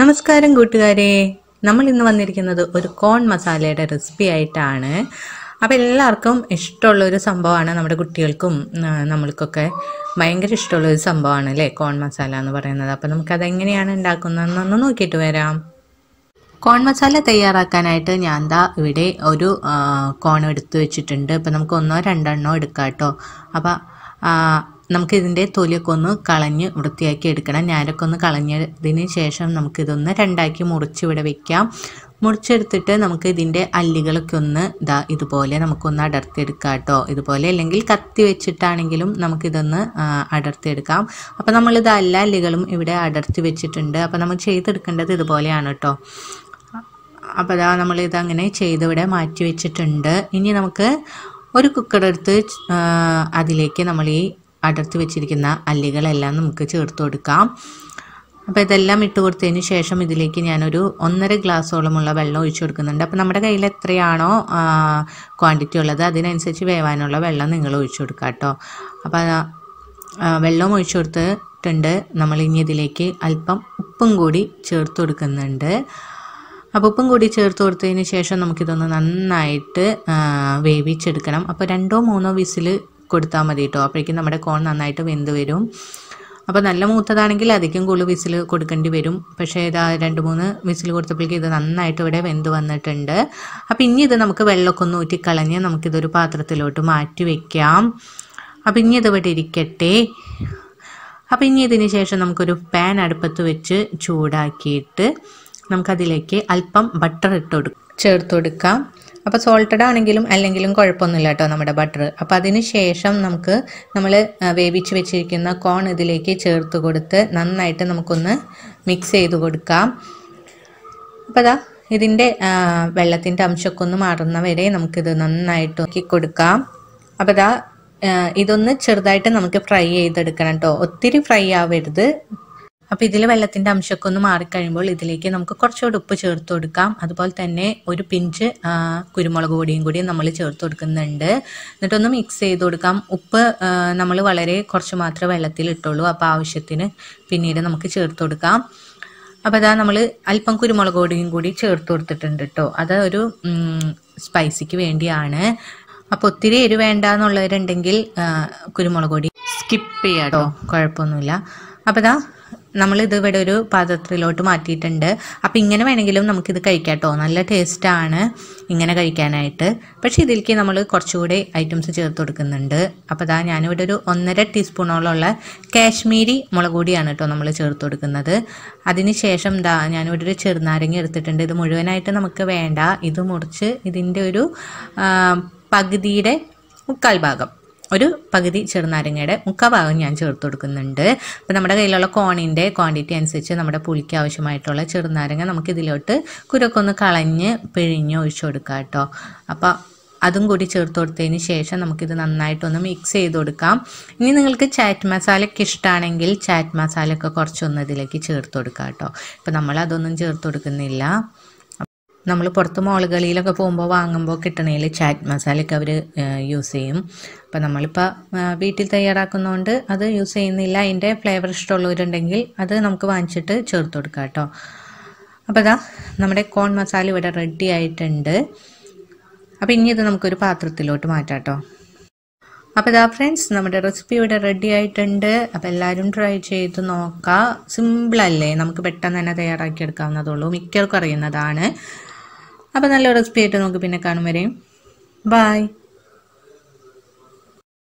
നമസ്കാരം കൂട്ടുകാരെ നമ്മൾ ഇന്ന് വന്നിരിക്കുന്നത് ഒരു കോൺ മസാലയുടെ റെസിപ്പി ആയിട്ടാണ് അപ്പോൾ എല്ലാവർക്കും ഇഷ്ടമുള്ള ഒരു സംഭവമാണ് നമ്മുടെ കുട്ടികൾക്കും നമ്മൾക്കൊക്കെ ഭയങ്കര ഇഷ്ടമുള്ള ഒരു സംഭവമാണ് അല്ലേ കോൺ മസാല എന്ന് പറയുന്നത് അപ്പോൾ നമുക്കതെങ്ങനെയാണ് ഉണ്ടാക്കുന്നതെന്നൊന്ന് നോക്കിയിട്ട് വരാം കോൺ മസാല തയ്യാറാക്കാനായിട്ട് ഞാൻ ദാ ഇവിടെ ഒരു കോൺ എടുത്തു വെച്ചിട്ടുണ്ട് അപ്പോൾ നമുക്ക് ഒന്നോ രണ്ടെണ്ണോ എടുക്കാം കേട്ടോ അപ്പോൾ നമുക്കിതിൻ്റെ തൊലിയൊക്കെ ഒന്ന് കളഞ്ഞ് വൃത്തിയാക്കി എടുക്കണം ഞാനൊക്കെ ഒന്ന് കളഞ്ഞതിന് ശേഷം നമുക്കിതൊന്ന് രണ്ടാക്കി മുറിച്ച് ഇവിടെ വെക്കാം മുറിച്ചെടുത്തിട്ട് നമുക്ക് ഇതിൻ്റെ അല്ലികളൊക്കെ ഒന്ന് ഇതാ ഇതുപോലെ നമുക്കൊന്ന് അടർത്തിയെടുക്കാം കേട്ടോ ഇതുപോലെ അല്ലെങ്കിൽ കത്തി വെച്ചിട്ടാണെങ്കിലും നമുക്കിതൊന്ന് അടർത്തിയെടുക്കാം അപ്പോൾ നമ്മളിത് എല്ലാ അല്ലികളും ഇവിടെ അടർത്തി വെച്ചിട്ടുണ്ട് അപ്പോൾ നമ്മൾ ചെയ്തെടുക്കേണ്ടത് ഇതുപോലെയാണ് കേട്ടോ അപ്പോൾ ഇതാ നമ്മളിതങ്ങനെ ചെയ്തിവിടെ മാറ്റി വെച്ചിട്ടുണ്ട് ഇനി നമുക്ക് ഒരു കുക്കറെടുത്ത് എടുത്ത് അതിലേക്ക് നമ്മൾ ഈ അടർത്തി വെച്ചിരിക്കുന്ന അല്ലികളെല്ലാം നമുക്ക് ചേർത്ത് കൊടുക്കാം അപ്പോൾ ഇതെല്ലാം ഇട്ട് കൊടുത്തതിന് ശേഷം ഇതിലേക്ക് ഞാനൊരു ഒന്നര ഗ്ലാസ്സോളമുള്ള വെള്ളം ഒഴിച്ചു കൊടുക്കുന്നുണ്ട് അപ്പോൾ നമ്മുടെ കയ്യിൽ എത്രയാണോ ക്വാണ്ടിറ്റി ഉള്ളത് അതിനനുസരിച്ച് വേവാനുള്ള വെള്ളം നിങ്ങൾ ഒഴിച്ചു കൊടുക്കുക കേട്ടോ അപ്പോൾ വെള്ളം ഒഴിച്ചു കൊടുത്തിട്ടുണ്ട് നമ്മൾ ഇനി ഇതിലേക്ക് അല്പം ഉപ്പും കൂടി ചേർത്ത് കൊടുക്കുന്നുണ്ട് അപ്പോൾ ഉപ്പും കൂടി ചേർത്ത് കൊടുത്തതിന് ശേഷം നമുക്കിതൊന്ന് നന്നായിട്ട് വേവിച്ചെടുക്കണം അപ്പോൾ രണ്ടോ മൂന്നോ വിസിൽ കൊടുത്താൽ മതി കേട്ടോ അപ്പോഴേക്കും നമ്മുടെ കോൺ നന്നായിട്ട് വെന്ത് വരും അപ്പോൾ നല്ല മൂത്തതാണെങ്കിൽ അധികം കൂടുതൽ വിസിൽ കൊടുക്കേണ്ടി വരും പക്ഷേ ഇതാ രണ്ട് മൂന്ന് വിസിൽ കൊടുത്തപ്പോഴേക്കും ഇത് നന്നായിട്ട് ഇവിടെ വെന്ത് വന്നിട്ടുണ്ട് അപ്പോൾ ഇനി ഇത് നമുക്ക് വെള്ളമൊക്കെ ഒന്ന് ഊറ്റിക്കളഞ്ഞ് നമുക്കിതൊരു പാത്രത്തിലോട്ട് മാറ്റി വയ്ക്കാം അപ്പോൾ ഇനി ഇത് ഇവിടെ ഇരിക്കട്ടെ അപ്പോൾ ഇനി ഇതിന് ശേഷം നമുക്കൊരു പാൻ അടുപ്പത്ത് വെച്ച് ചൂടാക്കിയിട്ട് നമുക്കതിലേക്ക് അല്പം ബട്ടർ ഇട്ട് കൊടുക്കും ചേർത്ത് കൊടുക്കാം അപ്പോൾ സോൾട്ടഡ് ആണെങ്കിലും അല്ലെങ്കിലും കുഴപ്പമൊന്നുമില്ല കേട്ടോ നമ്മുടെ ബട്ടർ അപ്പോൾ അതിന് ശേഷം നമുക്ക് നമ്മൾ വേവിച്ച് വെച്ചിരിക്കുന്ന കോൺ ഇതിലേക്ക് ചേർത്ത് കൊടുത്ത് നന്നായിട്ട് നമുക്കൊന്ന് മിക്സ് ചെയ്ത് കൊടുക്കാം അപ്പോൾ അതാ ഇതിൻ്റെ വെള്ളത്തിൻ്റെ അംശമൊക്കെ ഒന്ന് മാറുന്ന വരെ നമുക്കിത് നന്നായിട്ട് നോക്കി കൊടുക്കാം അപ്പോൾ ഇതാ ഇതൊന്ന് ചെറുതായിട്ട് നമുക്ക് ഫ്രൈ ചെയ്തെടുക്കണം കേട്ടോ ഒത്തിരി ഫ്രൈ ആവരുത് അപ്പോൾ ഇതിൽ വെള്ളത്തിന്റെ അംശമൊക്കെ ഒന്ന് മാറിക്കഴിയുമ്പോൾ ഇതിലേക്ക് നമുക്ക് കുറച്ചുകൂടി ഉപ്പ് ചേർത്ത് കൊടുക്കാം അതുപോലെ തന്നെ ഒരു പിഞ്ച് കുരുമുളക് പൊടിയും കൂടി നമ്മൾ ചേർത്ത് കൊടുക്കുന്നുണ്ട് എന്നിട്ടൊന്ന് മിക്സ് ചെയ്ത് കൊടുക്കാം ഉപ്പ് നമ്മൾ വളരെ കുറച്ച് മാത്രമേ വെള്ളത്തിൽ ഇട്ടുള്ളൂ അപ്പോൾ ആവശ്യത്തിന് പിന്നീട് നമുക്ക് ചേർത്ത് കൊടുക്കാം അപ്പോൾ അതാ നമ്മൾ അല്പം കുരുമുളക് പൊടിയും കൂടി ചേർത്ത് കൊടുത്തിട്ടുണ്ട് കേട്ടോ അത് ഒരു സ്പൈസിക്ക് വേണ്ടിയാണ് അപ്പോൾ ഒത്തിരി എരിവ് വേണ്ട എന്നുള്ളവരുണ്ടെങ്കിൽ കുരുമുളക് പൊടി സ്കിപ്പ് ചെയ്യാട്ടോ കുഴപ്പമൊന്നുമില്ല അപ്പോൾ അതാ ഇത് ഇവിടെ ഒരു പാത്രത്തിലോട്ട് മാറ്റിയിട്ടുണ്ട് അപ്പം ഇങ്ങനെ വേണമെങ്കിലും നമുക്കിത് കഴിക്കാം കേട്ടോ നല്ല ടേസ്റ്റാണ് ഇങ്ങനെ കഴിക്കാനായിട്ട് പക്ഷേ ഇതിലേക്ക് നമ്മൾ കുറച്ചുകൂടി ഐറ്റംസ് ചേർത്ത് കൊടുക്കുന്നുണ്ട് അപ്പോൾ അതാ ഞാനിവിടെ ഒരു ഒന്നര ടീസ്പൂണോളമുള്ള കാശ്മീരി മുളക് കൂടിയാണ് കേട്ടോ നമ്മൾ ചേർത്ത് കൊടുക്കുന്നത് അതിന് ശേഷം എന്താ ഞാനിവിടെ ഒരു ചെറുനാരങ്ങ എടുത്തിട്ടുണ്ട് ഇത് മുഴുവനായിട്ട് നമുക്ക് വേണ്ട ഇത് മുറിച്ച് ഇതിൻ്റെ ഒരു പകുതിയുടെ മുക്കാൽ ഭാഗം ഒരു പകുതി ചെറുനാരങ്ങയുടെ മുക്കാ ഭാഗം ഞാൻ ചേർത്ത് കൊടുക്കുന്നുണ്ട് അപ്പോൾ നമ്മുടെ കയ്യിലുള്ള കോണിൻ്റെ ക്വാണ്ടിറ്റി അനുസരിച്ച് നമ്മുടെ പുളിക്ക് ആവശ്യമായിട്ടുള്ള ചെറുനാരങ്ങ നമുക്ക് ഇതിലോട്ട് കുരക്കൊന്ന് കളഞ്ഞ് പിഴിഞ്ഞ് ഒഴിച്ചു കൊടുക്കാം കേട്ടോ അപ്പോൾ അതും കൂടി ചേർത്ത് കൊടുത്തതിന് ശേഷം നമുക്കിത് നന്നായിട്ടൊന്ന് മിക്സ് ചെയ്ത് കൊടുക്കാം ഇനി നിങ്ങൾക്ക് ചാറ്റ് മസാലയ്ക്ക് ഇഷ്ടമാണെങ്കിൽ ചാറ്റ് മസാലയൊക്കെ കുറച്ചൊന്ന് ഇതിലേക്ക് ചേർത്ത് കൊടുക്കാം കേട്ടോ നമ്മൾ നമ്മളതൊന്നും ചേർത്ത് കൊടുക്കുന്നില്ല നമ്മൾ പുറത്ത് മോളുകളിയിലൊക്കെ പോകുമ്പോൾ വാങ്ങുമ്പോൾ കിട്ടണേൽ ചാറ്റ് മസാലയൊക്കെ അവർ യൂസ് ചെയ്യും അപ്പോൾ നമ്മളിപ്പോൾ വീട്ടിൽ തയ്യാറാക്കുന്നതുകൊണ്ട് അത് യൂസ് ചെയ്യുന്നില്ല അതിൻ്റെ ഫ്ലേവർ ഇഷ്ടമുള്ളവരുണ്ടെങ്കിൽ അത് നമുക്ക് വാങ്ങിച്ചിട്ട് ചേർത്ത് കൊടുക്കാം കേട്ടോ അപ്പോൾ അതാ നമ്മുടെ കോൺ മസാല ഇവിടെ റെഡി ആയിട്ടുണ്ട് അപ്പോൾ ഇനി ഇത് നമുക്കൊരു പാത്രത്തിലോട്ട് മാറ്റാം കേട്ടോ അപ്പോൾ ഇതാ ഫ്രണ്ട്സ് നമ്മുടെ റെസിപ്പി ഇവിടെ റെഡി ആയിട്ടുണ്ട് അപ്പോൾ എല്ലാവരും ട്രൈ ചെയ്ത് നോക്കാം സിമ്പിളല്ലേ നമുക്ക് പെട്ടെന്ന് തന്നെ തയ്യാറാക്കി എടുക്കാവുന്നതുള്ളൂ മിക്കവർക്കും അറിയുന്നതാണ് അപ്പോൾ നല്ലൊരു റെസിപ്പി ആയിട്ട് നമുക്ക് പിന്നെ കാണും വരെയും ബായ്